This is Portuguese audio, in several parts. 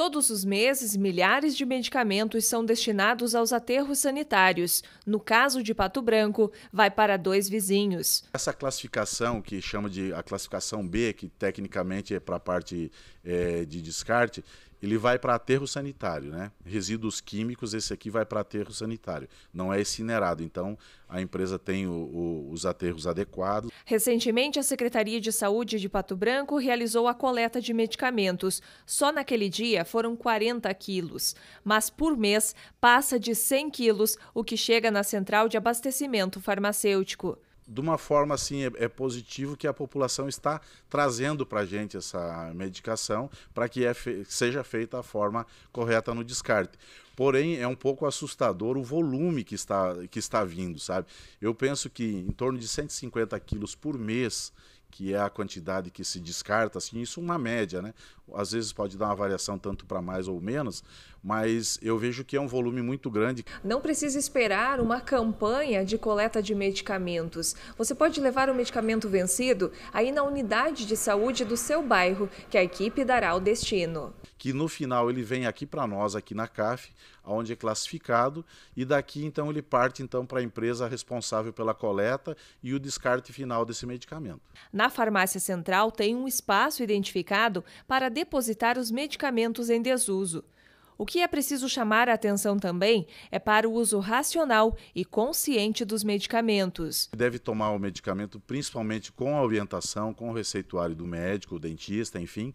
Todos os meses, milhares de medicamentos são destinados aos aterros sanitários. No caso de Pato Branco, vai para dois vizinhos. Essa classificação, que chama de a classificação B, que tecnicamente é para a parte é, de descarte, ele vai para aterro sanitário, né? Resíduos químicos, esse aqui vai para aterro sanitário, não é incinerado. Então, a empresa tem o, o, os aterros adequados. Recentemente, a Secretaria de Saúde de Pato Branco realizou a coleta de medicamentos. Só naquele dia foram 40 quilos, mas por mês passa de 100 quilos, o que chega na central de abastecimento farmacêutico de uma forma assim é, é, positivo que a população está trazendo para a gente essa medicação para que é fe seja feita a forma correta no descarte. Porém, é um pouco assustador o volume que está, que está vindo, sabe? Eu penso que em torno de 150 quilos por mês que é a quantidade que se descarta, assim, isso uma média, né? Às vezes pode dar uma variação tanto para mais ou menos, mas eu vejo que é um volume muito grande. Não precisa esperar uma campanha de coleta de medicamentos. Você pode levar o medicamento vencido aí na unidade de saúde do seu bairro, que a equipe dará o destino que no final ele vem aqui para nós, aqui na CAF, onde é classificado, e daqui então ele parte então para a empresa responsável pela coleta e o descarte final desse medicamento. Na farmácia central tem um espaço identificado para depositar os medicamentos em desuso. O que é preciso chamar a atenção também é para o uso racional e consciente dos medicamentos. Deve tomar o medicamento principalmente com a orientação, com o receituário do médico, o dentista, enfim.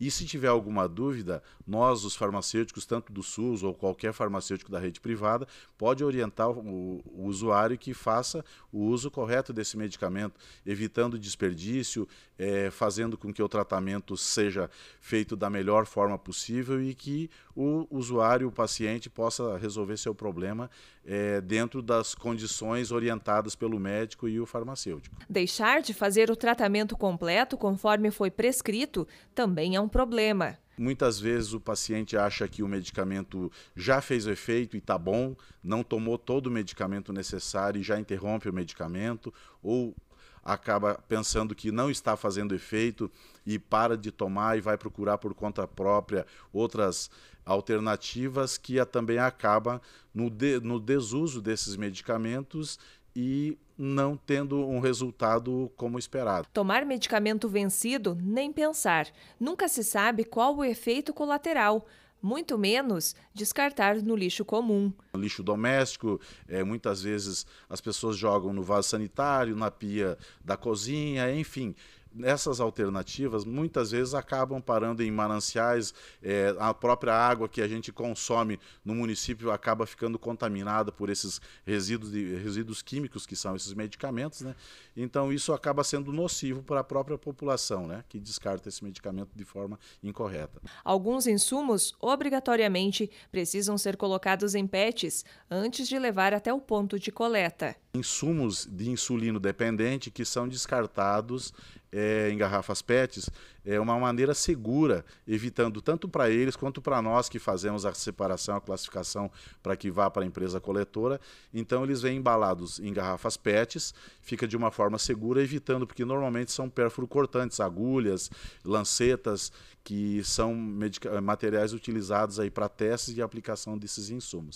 E se tiver alguma dúvida, nós, os farmacêuticos, tanto do SUS ou qualquer farmacêutico da rede privada, pode orientar o, o usuário que faça o uso correto desse medicamento, evitando desperdício, é, fazendo com que o tratamento seja feito da melhor forma possível e que o usuário, o paciente, possa resolver seu problema é, dentro das condições orientadas pelo médico e o farmacêutico. Deixar de fazer o tratamento completo conforme foi prescrito também é um problema. Muitas vezes o paciente acha que o medicamento já fez o efeito e está bom, não tomou todo o medicamento necessário e já interrompe o medicamento, ou acaba pensando que não está fazendo efeito e para de tomar e vai procurar por conta própria outras alternativas que a, também acaba no, de, no desuso desses medicamentos e não tendo um resultado como esperado. Tomar medicamento vencido, nem pensar. Nunca se sabe qual o efeito colateral muito menos descartar no lixo comum. O lixo doméstico, é, muitas vezes as pessoas jogam no vaso sanitário, na pia da cozinha, enfim essas alternativas muitas vezes acabam parando em mananciais, é, a própria água que a gente consome no município acaba ficando contaminada por esses resíduos, de, resíduos químicos que são esses medicamentos, né? Então isso acaba sendo nocivo para a própria população, né? Que descarta esse medicamento de forma incorreta. Alguns insumos obrigatoriamente precisam ser colocados em PETs antes de levar até o ponto de coleta. Insumos de insulino dependente que são descartados é, em garrafas PETs é uma maneira segura, evitando tanto para eles quanto para nós que fazemos a separação, a classificação para que vá para a empresa coletora. Então eles vêm embalados em garrafas PETs, fica de uma forma segura, evitando porque normalmente são pérfuro cortantes, agulhas, lancetas que são materiais utilizados aí para testes e aplicação desses insumos.